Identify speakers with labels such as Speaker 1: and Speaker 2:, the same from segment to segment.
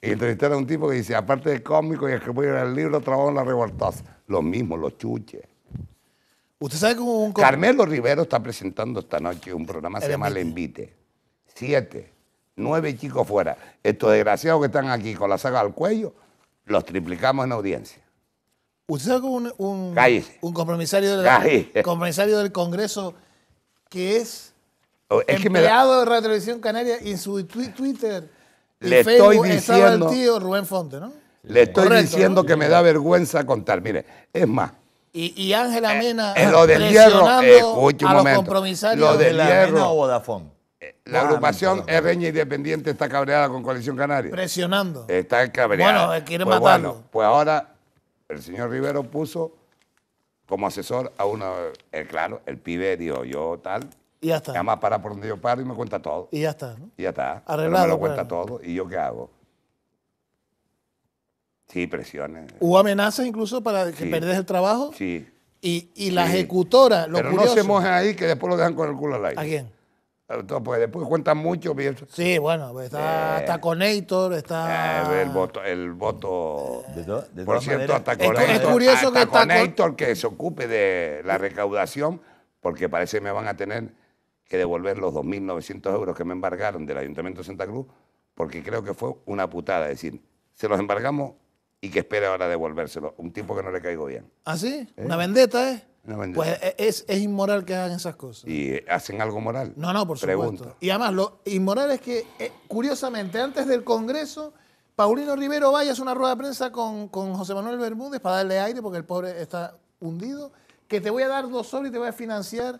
Speaker 1: Y entrevistaron a un tipo que dice, aparte de cómico y escribir el libro, trabajo en la revoltosa. Lo mismo, los chuches.
Speaker 2: Usted sabe cómo un... Carmelo
Speaker 1: Rivero está presentando esta noche un programa se llama Le Invite. Siete, nueve chicos fuera. Estos desgraciados que están aquí con la saga al cuello, los triplicamos en audiencia.
Speaker 2: Usted sabe cómo un, un,
Speaker 1: un compromisario, del Congreso
Speaker 2: que es,
Speaker 1: es empleado
Speaker 2: de Radio Televisión Canaria y en su Twitter
Speaker 1: le estoy diciendo. El tío
Speaker 2: Rubén Fonte, ¿no?
Speaker 1: Le estoy diciendo que me da vergüenza contar. Mire, es más.
Speaker 2: Y Ángela eh, Mena. Eh, lo del hierro. Eh, un a Los lo del
Speaker 1: de hierro. O Vodafone. Eh, la agrupación herreña Independiente está cabreada con Coalición Canaria. Presionando. Está cabreada. Bueno, quiere pues matarlo. Bueno, pues ahora el señor Rivero puso como asesor a uno, claro, el pibe dijo yo tal, y ya está. Nada más para por donde yo paro y me cuenta todo. Y ya está. ¿no? Y ya está. Arreglado. me lo cuenta todo. ¿Y yo qué hago? Sí, presiones.
Speaker 2: ¿Hubo amenazas
Speaker 1: incluso para que perdes el trabajo? Sí. Y, la ejecutora, lo Pero no se mojen ahí que después lo dejan con el culo al aire. ¿A quién? Eh, pues después cuentan mucho. Sí, bueno, pues, está, con eh. está está. Eh, el voto. El voto por cierto, hasta Conator. Es curioso hasta que que se ocupe de la recaudación, porque parece que me van a tener que devolver los 2.900 euros que me embargaron del Ayuntamiento de Santa Cruz, porque creo que fue una putada. Es decir, se los embargamos y que espera ahora devolvérselo. Un tipo que no le caigo bien.
Speaker 2: ¿Ah, sí? ¿Eh? Una vendeta ¿eh?
Speaker 1: Una vendetta. Pues eh,
Speaker 2: es, es, inmoral que hagan esas cosas.
Speaker 1: ¿Y hacen algo moral? No, no, por Pregunto.
Speaker 2: Y además, lo inmoral es que, eh, curiosamente, antes del Congreso, Paulino Rivero vaya a una rueda de prensa con, con José Manuel Bermúdez para darle aire, porque el pobre está hundido, que te voy a dar dos sobres y te voy a financiar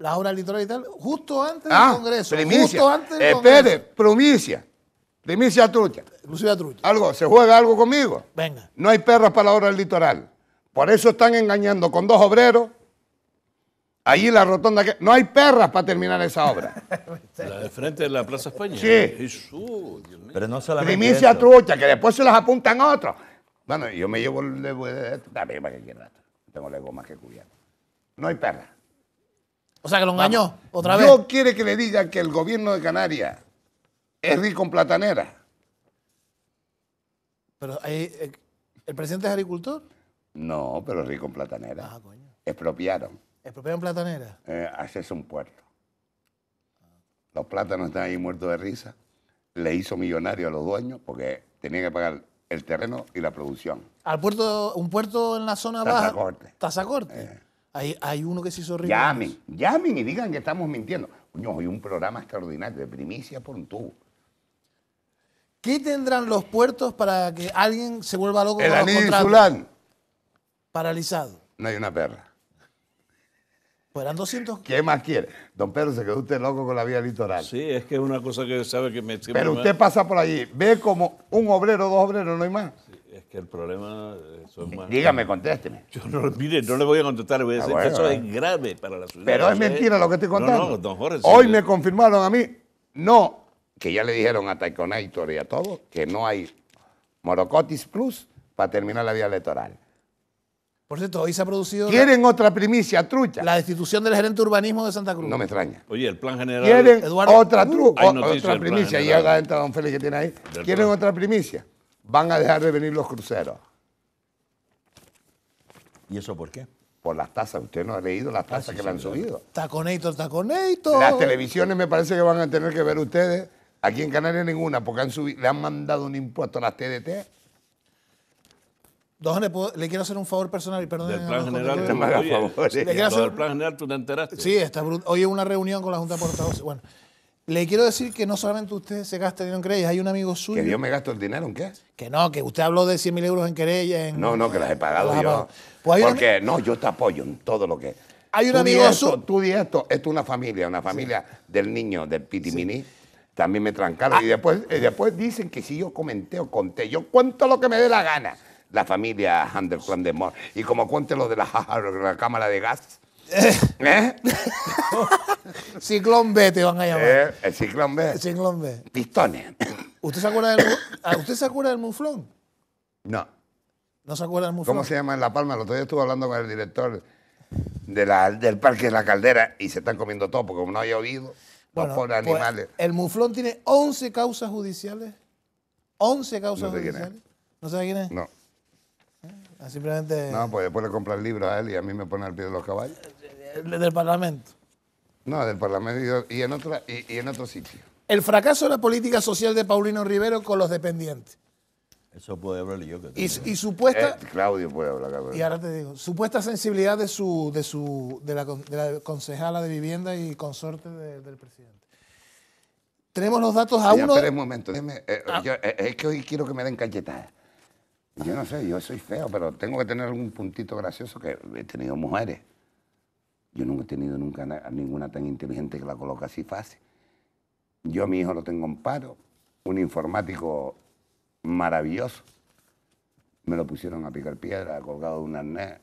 Speaker 1: las obras litoral y tal,
Speaker 2: justo antes del Congreso. Primicia. Justo antes del Espere,
Speaker 1: primicia. Primicia trucha. trucha. Algo, se juega algo conmigo. Venga. No hay perras para la obra del litoral. Por eso están engañando con dos obreros. Allí la rotonda que. No hay perras para terminar esa obra. la de frente de la Plaza España. Sí. Dios mío. Pero no Primicia trucha, que después se las apuntan otros. Bueno, yo me llevo el. Dame para que rato. Tengo la goma que cubierto No hay perras. O sea,
Speaker 2: que lo engañó otra vez. No
Speaker 1: quiere que le diga que el gobierno de Canarias es rico en platanera. Pero eh, eh, ¿el presidente es agricultor? No, pero es rico en platanera. Ah, coño. Expropiaron.
Speaker 2: ¿Expropiaron platanera?
Speaker 1: Eh, hacerse un puerto. Los plátanos están ahí muertos de risa. Le hizo millonario a los dueños porque tenía que pagar el terreno y la producción.
Speaker 2: ¿Al puerto, un
Speaker 1: puerto en la zona baja? Tazacorte. Tazacorte. Eh. Hay, uno que se hizo rico. Llamen, llamen y digan que estamos mintiendo. Coño, hoy un programa extraordinario de primicia por un tubo.
Speaker 2: ¿Qué tendrán los puertos para que alguien se vuelva loco El con Paralizado.
Speaker 1: No hay una perra. Pues eran 200. ¿Qué más quiere? Don Pedro, se quedó usted loco con la vía litoral. Sí, es que es una cosa que sabe que me... Pero usted pasa por allí, ve como un obrero, dos obreros, no hay más. Es que el problema eh, eh, Dígame, contésteme. Yo no, mire, no le voy a contestar, voy a ah, decir que eso es eh. grave para la ciudad. Pero es mentira lo que estoy contando. No, no, don Jorge, Hoy me confirmaron a mí, no, que ya le dijeron a Taikonator y a todos que no hay Morocotis Plus para terminar la vía electoral.
Speaker 2: Por cierto, hoy se ha producido... ¿Quieren otra primicia, trucha? La destitución del gerente urbanismo de
Speaker 1: Santa Cruz. No me extraña. Oye, el plan general... ¿Quieren otra, ¿Mm? otra primicia? Y ahora entra don Félix que tiene ahí. ¿Quieren otra primicia? van a dejar de venir los cruceros. ¿Y eso por qué? Por las tasas. Usted no ha leído las tasas que le han subido. Taconator, taconator. Las televisiones me parece que van a tener que ver ustedes. Aquí en Canarias ninguna, porque le han mandado un impuesto a las TDT. Don le, quiero
Speaker 2: hacer un favor personal y perdón. Del plan general, te favor, del plan
Speaker 1: general tú te enteraste. Sí, está es
Speaker 2: Hoy una reunión con la Junta de Portavoces. Bueno, le quiero decir que no solamente usted se gasta dinero en querellas, hay un amigo suyo. ¿Que yo me
Speaker 1: gasto el dinero en qué? Que
Speaker 2: no, que usted habló de 100.000 euros en querellas. No, no, que las he
Speaker 1: pagado yo. Pues Porque no, yo te apoyo en todo lo que. Hay un amigo suyo. Tú di esto, esto es una familia, una familia del niño, del pitiminí, También me trancaron. Ah. Y después, después dicen que si yo comenté o conté, yo cuento lo que me dé la gana. La familia Juan de Mor. Y como cuente lo de la, la cámara de gas ¿Eh?
Speaker 2: ciclón B te van a llamar. Eh,
Speaker 1: el ciclón B. El ciclón B. Pistones.
Speaker 2: ¿Usted se acuerda del, ah, ¿usted se acuerda del muflón? No. ¿No se acuerda del muflón? ¿Cómo se
Speaker 1: llama en La Palma? El otro día estuve hablando con el director de la, del Parque de la Caldera y se están comiendo todo porque no ha oído. bueno, los pues, animales.
Speaker 2: El muflón tiene 11 causas judiciales. 11 causas judiciales. ¿No sabe quién es? No. Ah, simplemente... No,
Speaker 1: pues después le compra el libro a él y a mí me pone al pie de los caballos.
Speaker 2: Eh, del Parlamento.
Speaker 1: No, del Parlamento y en, otra, y, en otro sitio.
Speaker 2: El fracaso de la política social de Paulino Rivero con los dependientes.
Speaker 1: Eso puede hablar yo. Que y, y, supuesta... Eh, Claudio puede hablar.
Speaker 2: Y ahora te digo, supuesta sensibilidad de, su, de, su, de, la, concejala de vivienda y consorte del presidente.
Speaker 1: Tenemos los datos a uno... un momento, eh, ah. es que hoy quiero que me den cachetadas. Yo no sé, yo soy feo, pero tengo que tener algún puntito gracioso que he tenido mujeres. Yo nunca he tenido nunca ninguna tan inteligente que la coloque así fácil. Yo a mi hijo lo tengo en paro, un informático maravilloso. Me lo pusieron a picar piedra, colgado de un arnés,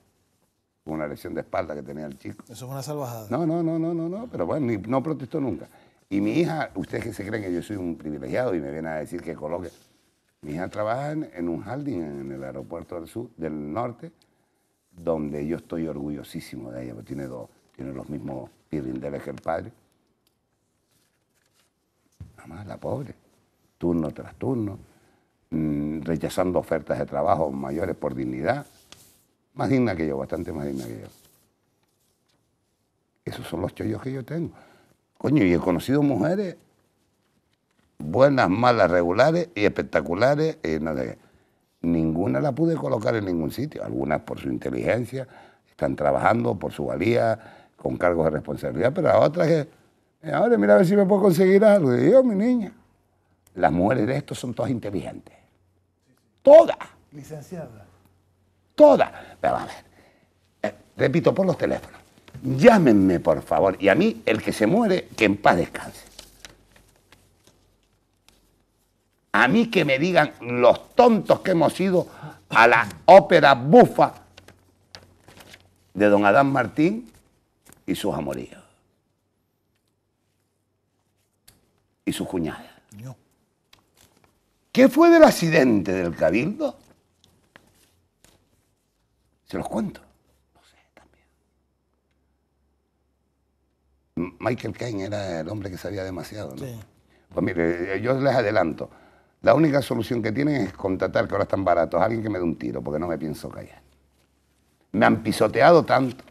Speaker 1: con una lesión de espalda que tenía el chico.
Speaker 2: Eso es una salvajada.
Speaker 1: No, no, no, no, no, no, pero bueno, no protestó nunca. Y mi hija, ustedes que se creen que yo soy un privilegiado y me vienen a decir que coloque. Mi hija trabaja en, un holding en el aeropuerto del sur, del norte, donde yo estoy orgullosísimo de ella, porque tiene dos tiene los mismos tirindeles que el padre. Nada la pobre, turno tras turno, mm, rechazando ofertas de trabajo mayores por dignidad, más digna que yo, bastante más digna que yo. Esos son los chollos que yo tengo. Coño, y he conocido mujeres buenas, malas, regulares y espectaculares. nada Ninguna la pude colocar en ningún sitio. Algunas por su inteligencia, están trabajando, por su valía, con cargos de responsabilidad, pero la otra que, eh, ahora mira a ver si me puedo conseguir algo. yo, mi niña, las mujeres de estos son todas inteligentes. Todas.
Speaker 2: Licenciada.
Speaker 1: Todas. Pero a ver, eh, repito, por los teléfonos. Llámenme, por favor. Y a mí, el que se muere, que en paz descanse. A mí que me digan los tontos que hemos ido a la ópera bufa de don Adán Martín y sus amoríos. Y sus cuñadas. ¿Qué fue del accidente del cabildo? Se los cuento. No sé, también. Michael Kane era el hombre que sabía demasiado, ¿no? Sí. Pues mire, eh, yo les adelanto. La única solución que tienen es contratar, que ahora están baratos, alguien que me dé un tiro, porque no me pienso callar. Me han pisoteado tanto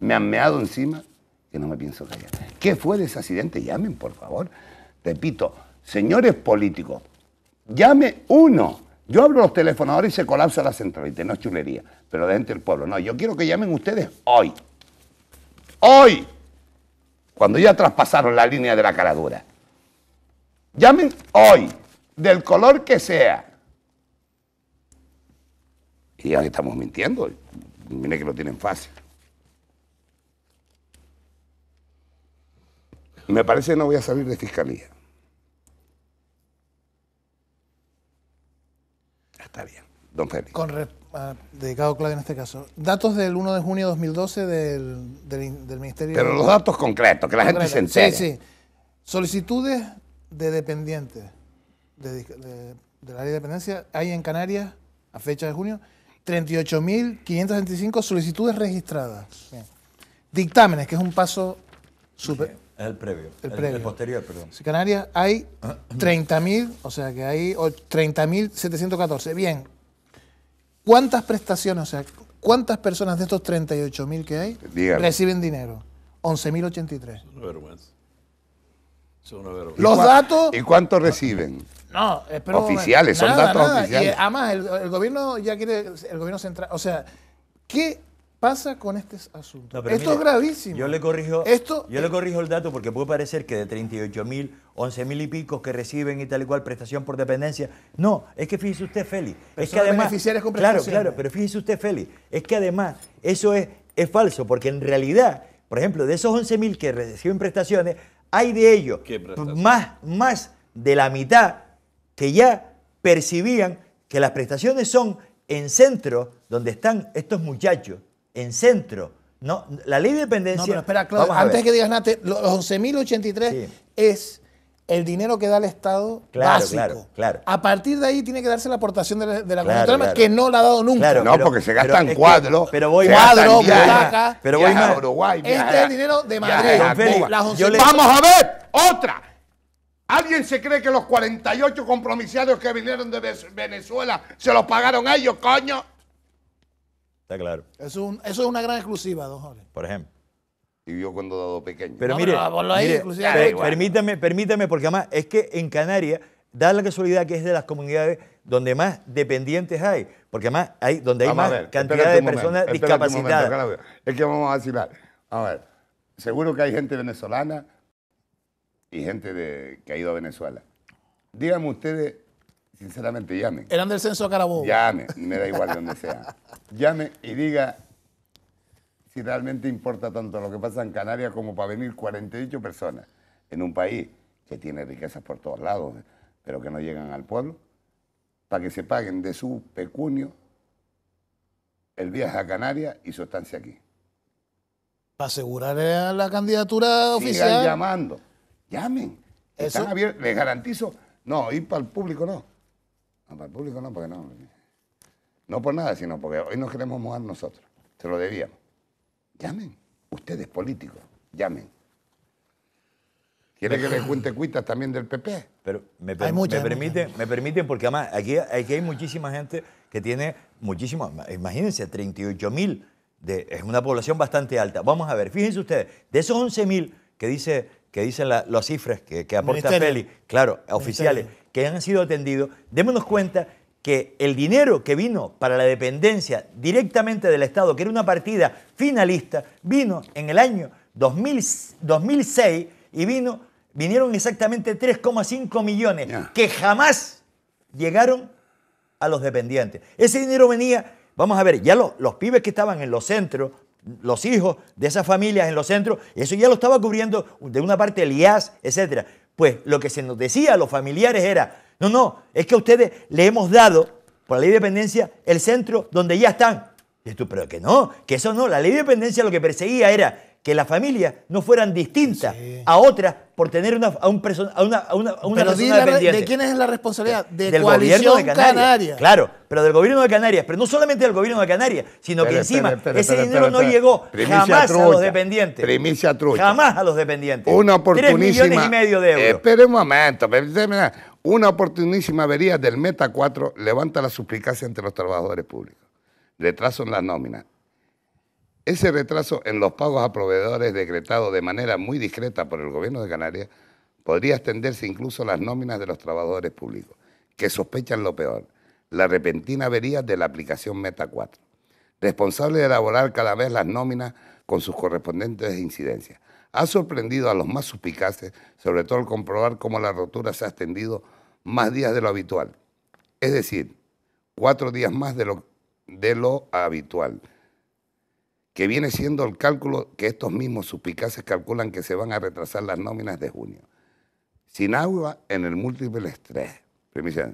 Speaker 1: me han meado encima, que no me pienso callar. ¿Qué fue de ese accidente? Llamen, por favor. Repito, señores políticos, llame uno. Yo abro los teléfonos y se colapsa la centralita, no es chulería, pero de gente del pueblo. No, yo quiero que llamen ustedes hoy. Hoy. Cuando ya traspasaron la línea de la caradura. Llamen hoy, del color que sea. Y ya estamos mintiendo. Miren que lo tienen fácil. Me parece que no voy a salir de fiscalía. Está bien, don Félix.
Speaker 2: Con ah, dedicado a Claudio en este caso. Datos del 1 de junio de 2012 del, del, del Ministerio... Pero los datos concretos, que la gente se entere. Sí, sí. Solicitudes de dependientes de, la ley de dependencia hay en Canarias, a fecha de junio, 38.525 solicitudes registradas. Dictámenes, que es un paso
Speaker 3: super, el previo. El, posterior, perdón. Si Canarias
Speaker 2: hay 30.000, ah. o sea que hay 30.714. Bien. ¿Cuántas prestaciones, o sea, cuántas personas de estos 38.000 que hay reciben dinero? 11.083. Una vergüenza.
Speaker 1: Es una vergüenza. Los datos. ¿Y cuántos reciben? No, espero. Eh, oficiales, son datos oficiales.
Speaker 2: además, el, gobierno ya quiere. El gobierno central. O sea, ¿qué pasa con este asunto. Esto es gravísimo.
Speaker 3: Yo le corrijo, yo le corrijo el dato porque puede parecer que de 38 mil, 11 mil y pico que reciben y tal y cual prestación por dependencia. No, es que fíjese usted, Félix. Es que además. claro, claro, pero fíjese usted, Félix. Es que además, eso es, es falso, porque en realidad, por ejemplo, de esos 11 mil que reciben prestaciones, hay de ellos más, más de la mitad que ya percibían que las prestaciones son en centro donde están estos muchachos en centro. No, la ley de dependencia. No, pero espera, antes que digas
Speaker 2: Nate, los 11.083 es el dinero que da el Estado claro, básico. Claro, claro. A partir de ahí tiene que darse la aportación de la, de que no la ha dado nunca. Claro, no, porque se gastan
Speaker 3: cuadros. pero voy cuadros, butacas. Pero voy Uruguay. Este es el dinero de Madrid. Vamos a
Speaker 1: ver otra. ¿Alguien se cree que los 48 compromisarios que vinieron de Venezuela se los pagaron a ellos, coño? Está claro. Eso
Speaker 2: es, una gran exclusiva, don
Speaker 1: Jorge. Por ejemplo. Y vio cuando dado pequeño. Pero mire,
Speaker 3: permítame, permítame, porque además es que en Canarias da la casualidad que es de las comunidades donde más dependientes hay, porque además hay donde hay más cantidad de personas discapacitadas.
Speaker 1: es que vamos a vacilar. A ver, seguro que hay gente venezolana y gente de, que ha ido a Venezuela. Díganme ustedes Sinceramente, llame. Eran del censo de Carabobo. Llame, me da igual de donde sea. Llame y diga si realmente importa tanto lo que pasa en Canarias como para venir 48 personas en un país que tiene riquezas por todos lados, pero que no llegan al pueblo, para que se paguen de su pecunio el viaje a Canarias y su estancia aquí. Para asegurar a la candidatura oficial. Sigan llamando. Llamen. Están abiertos, les garantizo. No, ir para el público no. No, para el público no, porque no. No por nada, sino porque hoy nos queremos mojar nosotros. Se lo debíamos. Llamen, ustedes políticos, llamen. ¿Quiere que les cuente cuitas también del PP? Pero me, me permiten, me
Speaker 3: permiten, porque además aquí, hay muchísima gente que tiene muchísimo, imagínense, 38 mil, es una población bastante alta. Vamos a ver, fíjense ustedes, de esos 11 mil que dice que dicen las cifras que, aporta Peli, claro, oficiales, que han sido atendidos, démonos cuenta que el dinero que vino para la dependencia directamente del Estado, que era una partida finalista, vino en el año 2006 y vino, vinieron exactamente 3,5 millones que jamás llegaron a los dependientes. Ese dinero venía, vamos a ver, ya los pibes que estaban en los centros, los hijos de esas familias en los centros, eso ya lo estaba cubriendo de una parte el IAS, etcétera pues lo que se nos decía a los familiares era, no, no, es que a ustedes le hemos dado, por la ley de dependencia, el centro donde ya están. Y tú, pero que no, que eso no, la ley de dependencia lo que perseguía era que la familia no fueran distintas a otras por tener una, a, un una, persona ¿De
Speaker 2: quién es la responsabilidad? del
Speaker 3: gobierno de Canarias. Claro, pero del gobierno de Canarias. Pero no solamente del gobierno de Canarias, sino que encima ese dinero no llegó jamás a los
Speaker 1: dependientes. Primicia Jamás
Speaker 3: a los dependientes.
Speaker 1: Una oportunísima... y medio de euros. un momento. Una oportunísima avería del Meta 4 levanta la suplicacia entre los trabajadores públicos. Retraso en las nóminas. Ese retraso en los pagos a proveedores decretado de manera muy discreta por el gobierno de Canarias podría extenderse incluso a las nóminas de los trabajadores públicos, que sospechan lo peor, la repentina avería de la aplicación Meta 4, responsable de elaborar cada vez las nóminas con sus correspondientes incidencias. Ha sorprendido a los más suspicaces, sobre todo al comprobar cómo la rotura se ha extendido más días de lo habitual, es decir, cuatro días más de lo, de lo habitual que viene siendo el cálculo que estos mismos suspicaces calculan que se van a retrasar las nóminas de junio. Sin agua en el múltiple estrés. Primicia.